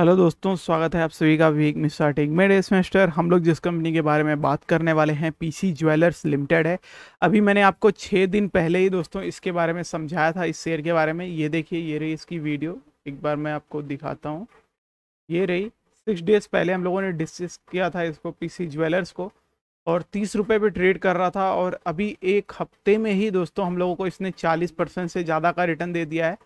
hello दोस्तों स्वागत है आप सभी का वीक मिस स्टार्टिंग मेरे सेमेस्टर हम लोग जिस कंपनी के बारे में बात करने वाले हैं पीसी ज्वेलर्स लिमिटेड है अभी मैंने आपको छः दिन पहले ही दोस्तों इसके बारे में समझाया था इस शेयर के बारे में ये देखिए ये रही इसकी वीडियो एक बार मैं आपको दिखाता हूँ ये रही सिक्स डेज़ पहले हम लोगों ने डिस्कस किया था इसको पी ज्वेलर्स को और तीस रुपये पर ट्रेड कर रहा था और अभी एक हफ्ते में ही दोस्तों हम लोगों को इसने चालीस परसेंट से ज़्यादा का रिटर्न दे दिया है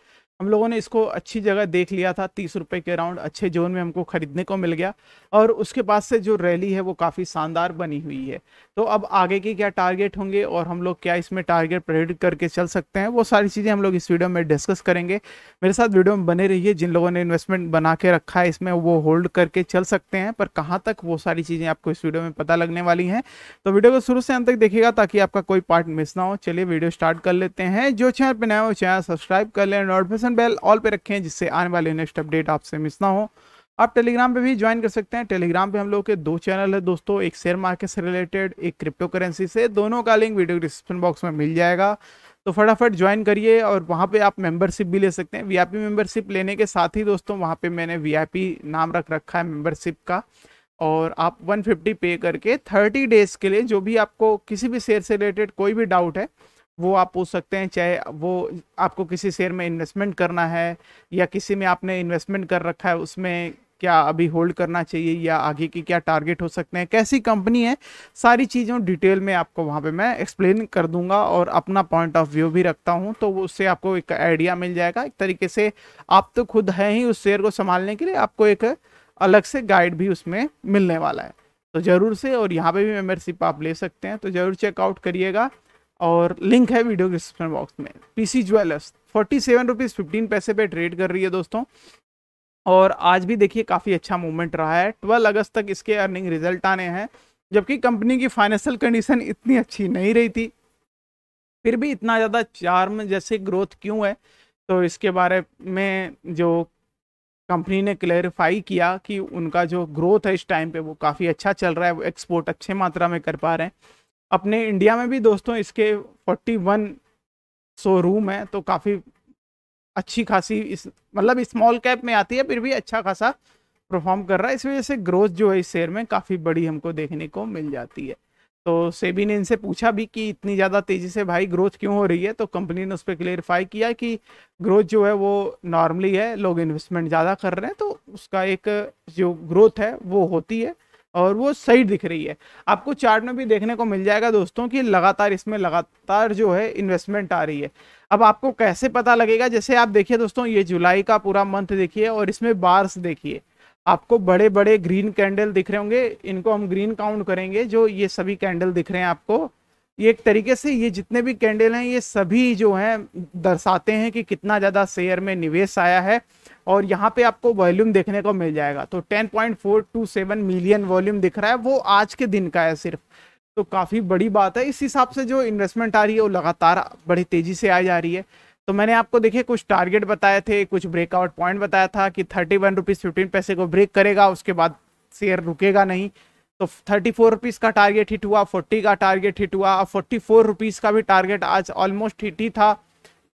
हम लोगों ने इसको अच्छी जगह देख लिया था तीस रुपये के अराउंड अच्छे जोन में हमको ख़रीदने को मिल गया और उसके बाद से जो रैली है वो काफ़ी शानदार बनी हुई है तो अब आगे के क्या टारगेट होंगे और हम लोग क्या इसमें टारगेट प्रेडिक्ट करके चल सकते हैं वो सारी चीज़ें हम लोग इस वीडियो में डिस्कस करेंगे मेरे साथ वीडियो में बने रही जिन लोगों ने इन्वेस्टमेंट बना के रखा है इसमें वो होल्ड करके चल सकते हैं पर कहाँ तक वो सारी चीज़ें आपको इस वीडियो में पता लगने वाली हैं तो वीडियो को शुरू से अंत तक देखिएगा ताकि आपका कोई पार्ट मिस ना हो चलिए वीडियो स्टार्ट कर लेते हैं जो चैनल पर नया हो चैनल सब्सक्राइब कर लें नोटिफिकेशन नोटिफिकेशन बेल ऑल पे रखें जिससे आने वाले नेक्स्ट अपडेट आपसे मिस ना हो आप टेलीग्राम पे भी ज्वाइन कर सकते हैं टेलीग्राम पे हम लोग के दो चैनल है दोस्तों एक शेयर मार्केट से रिलेटेड एक क्रिप्टो करेंसी से दोनों का लिंक वीडियो डिस्क्रिप्शन बॉक्स में मिल जाएगा तो फटाफट ज्वाइन करिए और वहाँ पे आप मेंबरशिप भी ले सकते हैं वीआईपी मेंबरशिप लेने के साथ ही दोस्तों वहाँ पे मैंने वीआईपी नाम रख रखा है मेंबरशिप का और आप 150 पे करके 30 डेज़ के लिए जो भी आपको किसी भी शेयर से रिलेटेड कोई भी डाउट है वो आप पूछ सकते हैं चाहे वो आपको किसी शेयर में इन्वेस्टमेंट करना है या किसी में आपने इन्वेस्टमेंट कर रखा है उसमें क्या अभी होल्ड करना चाहिए या आगे की क्या टारगेट हो सकते हैं कैसी कंपनी है सारी चीज़ों डिटेल में आपको वहाँ पे मैं एक्सप्लेन कर दूंगा और अपना पॉइंट ऑफ व्यू भी रखता हूँ तो उससे आपको एक आइडिया मिल जाएगा एक तरीके से आप तो खुद हैं ही उस शेयर को संभालने के लिए आपको एक अलग से गाइड भी उसमें मिलने वाला है तो ज़रूर से और यहाँ पर भी मेम्बरशिप आप ले सकते हैं तो ज़रूर चेकआउट करिएगा और लिंक है वीडियो डिस्क्रिप्शन बॉक्स में PC Jewellers forty seven rupees fifteen पैसे पे ट्रेड कर रही है दोस्तों और आज भी देखिए काफ़ी अच्छा मूवमेंट रहा है ट्वेल्व अगस्त तक इसके अर्निंग रिजल्ट आने हैं जबकि कंपनी की फाइनेंशियल कंडीशन इतनी अच्छी नहीं रही थी फिर भी इतना ज़्यादा चार्म जैसे ग्रोथ क्यों है तो इसके बारे में जो कंपनी ने क्लेरिफाई किया कि उनका जो ग्रोथ है इस टाइम पे वो काफ़ी अच्छा चल रहा है वो एक्सपोर्ट अच्छे मात्रा में कर पा रहे हैं अपने इंडिया में भी दोस्तों इसके 41 रूम है तो काफ़ी अच्छी खासी इस मतलब स्मॉल कैप में आती है फिर भी अच्छा खासा परफॉर्म कर रहा है इस वजह से ग्रोथ जो है इस शेयर में काफ़ी बड़ी हमको देखने को मिल जाती है तो सेबी ने इनसे पूछा भी कि इतनी ज़्यादा तेज़ी से भाई ग्रोथ क्यों हो रही है तो कंपनी ने उस पर क्लियरिफाई किया कि ग्रोथ जो है वो नॉर्मली है लोग इन्वेस्टमेंट ज़्यादा कर रहे हैं तो उसका एक जो ग्रोथ है वो होती है और वो सही दिख रही है आपको चार्ट में भी देखने को मिल जाएगा दोस्तों कि लगातार इसमें लगातार जो है इन्वेस्टमेंट आ रही है अब आपको कैसे पता लगेगा जैसे आप देखिए दोस्तों ये जुलाई का पूरा मंथ देखिए और इसमें बार्स देखिए आपको बड़े बड़े ग्रीन कैंडल दिख रहे होंगे इनको हम ग्रीन काउंट करेंगे जो ये सभी कैंडल दिख रहे हैं आपको ये एक तरीके से ये जितने भी कैंडल हैं ये सभी जो हैं दर्शाते हैं कि कितना ज़्यादा शेयर में निवेश आया है और यहाँ पे आपको वॉल्यूम देखने को मिल जाएगा तो 10.427 मिलियन वॉल्यूम दिख रहा है वो आज के दिन का है सिर्फ तो काफ़ी बड़ी बात है इस हिसाब से जो इन्वेस्टमेंट आ रही है वो लगातार बड़ी तेज़ी से आ जा रही है तो मैंने आपको देखिए कुछ टारगेट बताए थे कुछ ब्रेकआउट पॉइंट बताया था कि थर्टी वन रुपीज़ फिफ्टीन पैसे को ब्रेक करेगा उसके बाद शेयर रुकेगा नहीं तो थर्टी फोर रुपीज़ का टारगेट हिट हुआ फोर्टी का टारगेट हिट हुआ फोर्टी फोर रुपीज़ का भी टारगेट आज ऑलमोस्ट हिट ही था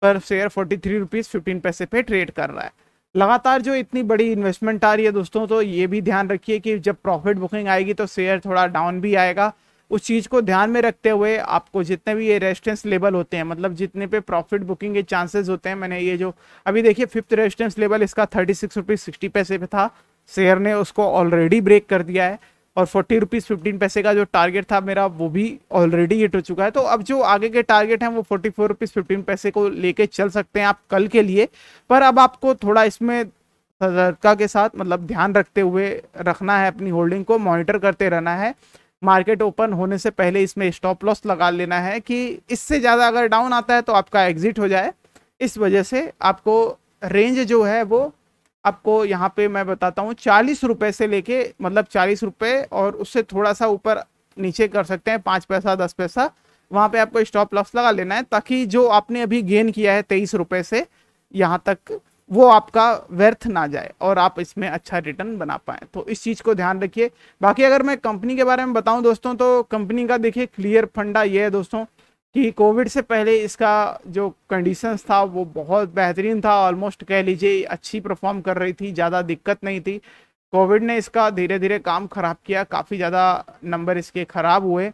पर share forty three rupees fifteen पैसे पे ट्रेड कर रहा है लगातार जो इतनी बड़ी इन्वेस्टमेंट आ रही है दोस्तों तो ये भी ध्यान रखिए कि जब प्रॉफिट बुकिंग आएगी तो शेयर थोड़ा डाउन भी आएगा उस चीज़ को ध्यान में रखते हुए आपको जितने भी ये रेस्टेंस लेवल होते हैं मतलब जितने पे प्रॉफिट बुकिंग के चांसेस होते हैं मैंने ये जो अभी देखिए फिफ्थ रेस्टेंस लेवल इसका थर्टी सिक्स रुपीज़ सिक्सटी पैसे पे था शेयर ने उसको ऑलरेडी ब्रेक कर दिया है और फोर्टी रुपीज़ फिफ्टीन पैसे का जो टारगेट था मेरा वो भी ऑलरेडी हिट हो चुका है तो अब जो आगे के टारगेट हैं वो फोर्टी फोर रुपीज़ फिफ्टीन पैसे को लेके चल सकते हैं आप कल के लिए पर अब आपको थोड़ा इसमें सतर्कता के साथ मतलब ध्यान रखते हुए रखना है अपनी होल्डिंग को मॉनिटर करते रहना है मार्केट ओपन होने से पहले इसमें स्टॉप लॉस लगा लेना है कि इससे ज़्यादा अगर डाउन आता है तो आपका एग्जिट हो जाए इस वजह से आपको रेंज जो है वो आपको यहाँ पे मैं बताता हूँ चालीस रुपये से लेके मतलब चालीस रुपये और उससे थोड़ा सा ऊपर नीचे कर सकते हैं पाँच पैसा दस पैसा वहाँ पे आपको स्टॉप लॉस लगा लेना है ताकि जो आपने अभी गेन किया है तेईस रुपये से यहाँ तक वो आपका व्यर्थ ना जाए और आप इसमें अच्छा रिटर्न बना पाए तो इस चीज़ को ध्यान रखिए बाकी अगर मैं कंपनी के बारे में बताऊं दोस्तों तो कंपनी का देखिए क्लियर फंडा ये है दोस्तों कि कोविड से पहले इसका जो कंडीशंस था वो बहुत बेहतरीन था ऑलमोस्ट कह लीजिए अच्छी परफॉर्म कर रही थी ज़्यादा दिक्कत नहीं थी कोविड ने इसका धीरे धीरे काम ख़राब किया काफ़ी ज़्यादा नंबर इसके ख़राब हुए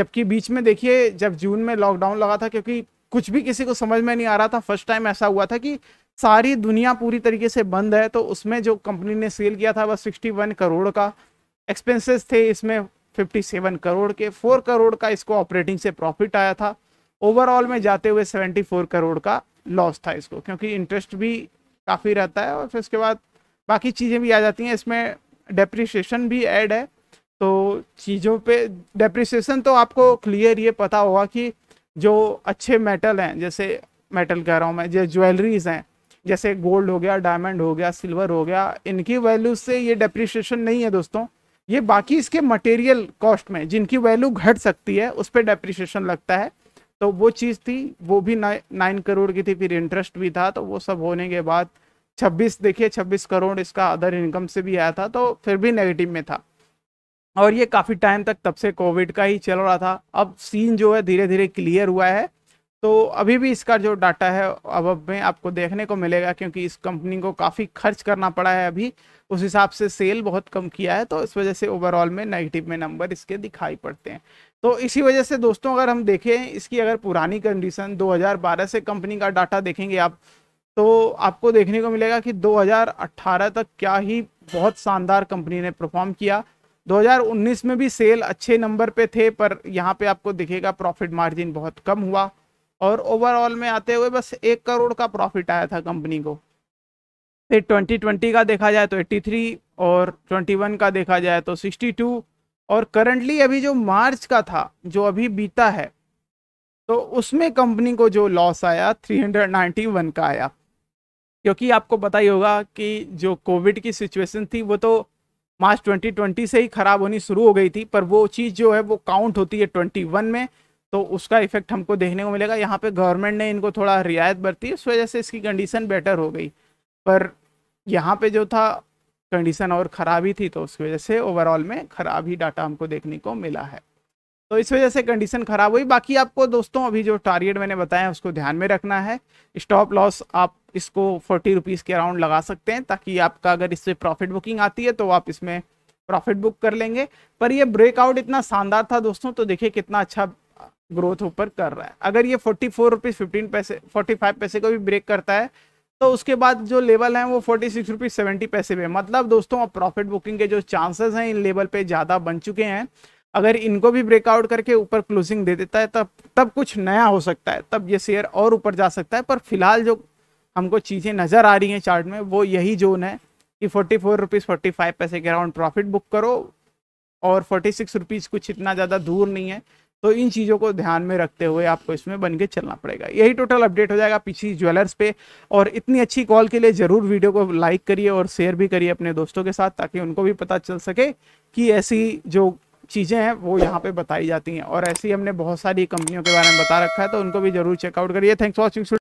जबकि बीच में देखिए जब जून में लॉकडाउन लगा था क्योंकि कुछ भी किसी को समझ में नहीं आ रहा था फर्स्ट टाइम ऐसा हुआ था कि सारी दुनिया पूरी तरीके से बंद है तो उसमें जो कंपनी ने सेल किया था वह सिक्सटी वन करोड़ का एक्सपेंसेस थे इसमें 57 करोड़ के 4 करोड़ का इसको ऑपरेटिंग से प्रॉफिट आया था ओवरऑल में जाते हुए 74 करोड़ का लॉस था इसको क्योंकि इंटरेस्ट भी काफ़ी रहता है और फिर उसके बाद बाकी चीज़ें भी आ जाती हैं इसमें डेप्रिसिएशन भी ऐड है तो चीज़ों पे डेप्रिसिएशन तो आपको क्लियर ये पता होगा कि जो अच्छे मेटल हैं जैसे मेटल कह रहा हूँ मैं जो ज्वेलरीज हैं जैसे गोल्ड हो गया डायमंड हो गया सिल्वर हो गया इनकी वैल्यू से ये डेप्रिसिएशन नहीं है दोस्तों ये बाकी इसके मटेरियल कॉस्ट में जिनकी वैल्यू घट सकती है उस पर डेप्रिशिएशन लगता है तो वो चीज़ थी वो भी ना, नाइन करोड़ की थी फिर इंटरेस्ट भी था तो वो सब होने के बाद छब्बीस देखिए छब्बीस करोड़ इसका अदर इनकम से भी आया था तो फिर भी नेगेटिव में था और ये काफ़ी टाइम तक तब से कोविड का ही चल रहा था अब सीन जो है धीरे धीरे क्लियर हुआ है तो अभी भी इसका जो डाटा है अब अब में आपको देखने को मिलेगा क्योंकि इस कंपनी को काफ़ी खर्च करना पड़ा है अभी उस हिसाब से सेल बहुत कम किया है तो इस वजह से ओवरऑल में नेगेटिव में नंबर इसके दिखाई पड़ते हैं तो इसी वजह से दोस्तों अगर हम देखें इसकी अगर पुरानी कंडीशन 2012 से कंपनी का डाटा देखेंगे आप तो आपको देखने को मिलेगा कि 2018 तक क्या ही बहुत शानदार कंपनी ने परफॉर्म किया 2019 में भी सेल अच्छे नंबर पर थे पर यहाँ पर आपको दिखेगा प्रॉफिट मार्जिन बहुत कम हुआ और ओवरऑल में आते हुए बस एक करोड़ का प्रॉफिट आया था कंपनी को फिर 2020 का देखा जाए तो 83 और 21 का देखा जाए तो 62 और करंटली अभी जो मार्च का था जो अभी बीता है तो उसमें कंपनी को जो लॉस आया 391 का आया क्योंकि आपको पता ही होगा कि जो कोविड की सिचुएशन थी वो तो मार्च 2020 से ही ख़राब होनी शुरू हो गई थी पर वो चीज़ जो है वो काउंट होती है 21 में तो उसका इफेक्ट हमको देखने को मिलेगा यहाँ पे गवर्नमेंट ने इनको थोड़ा रियायत बरती इस वजह से इसकी कंडीशन बेटर हो गई पर यहाँ पे जो था कंडीशन और ख़राब ही थी तो उसकी वजह से ओवरऑल में ख़राब ही डाटा हमको देखने को मिला है तो इस वजह से कंडीशन ख़राब हुई बाकी आपको दोस्तों अभी जो टारगेट मैंने बताया है उसको ध्यान में रखना है स्टॉप लॉस आप इसको फोर्टी रुपीज़ के अराउंड लगा सकते हैं ताकि आपका अगर इससे प्रॉफिट बुकिंग आती है तो आप इसमें प्रॉफिट बुक कर लेंगे पर ये ब्रेकआउट इतना शानदार था दोस्तों तो देखिए कितना अच्छा ग्रोथ ऊपर कर रहा है अगर ये फोर्टी फोर रुपीज़ फिफ्टीन पैसे फोर्टी फाइव पैसे को भी ब्रेक करता है तो उसके बाद जो लेवल है वो फोर्टी सिक्स रुपीज सेवेंटी पैसे पे मतलब दोस्तों अब प्रॉफिट बुकिंग के जो चांसेस हैं इन लेवल पे ज़्यादा बन चुके हैं अगर इनको भी ब्रेकआउट करके ऊपर क्लोजिंग दे देता है तब तब कुछ नया हो सकता है तब ये शेयर और ऊपर जा सकता है पर फिलहाल जो हमको चीज़ें नज़र आ रही हैं चार्ट में वो यही जोन है कि forty four rupees forty five पैसे के अराउंड प्रॉफिट बुक करो और फोर्टी सिक्स रुपीज़ कुछ इतना ज़्यादा दूर नहीं है तो इन चीज़ों को ध्यान में रखते हुए आपको इसमें बन के चलना पड़ेगा यही टोटल अपडेट हो जाएगा पीछी ज्वेलर्स पे और इतनी अच्छी कॉल के लिए ज़रूर वीडियो को लाइक करिए और शेयर भी करिए अपने दोस्तों के साथ ताकि उनको भी पता चल सके कि ऐसी जो चीज़ें हैं वो यहाँ पे बताई जाती हैं और ऐसी हमने बहुत सारी कंपनियों के बारे में बता रखा है तो उनको भी जरूर चेकआउट करिए थैंक्स वॉचिंग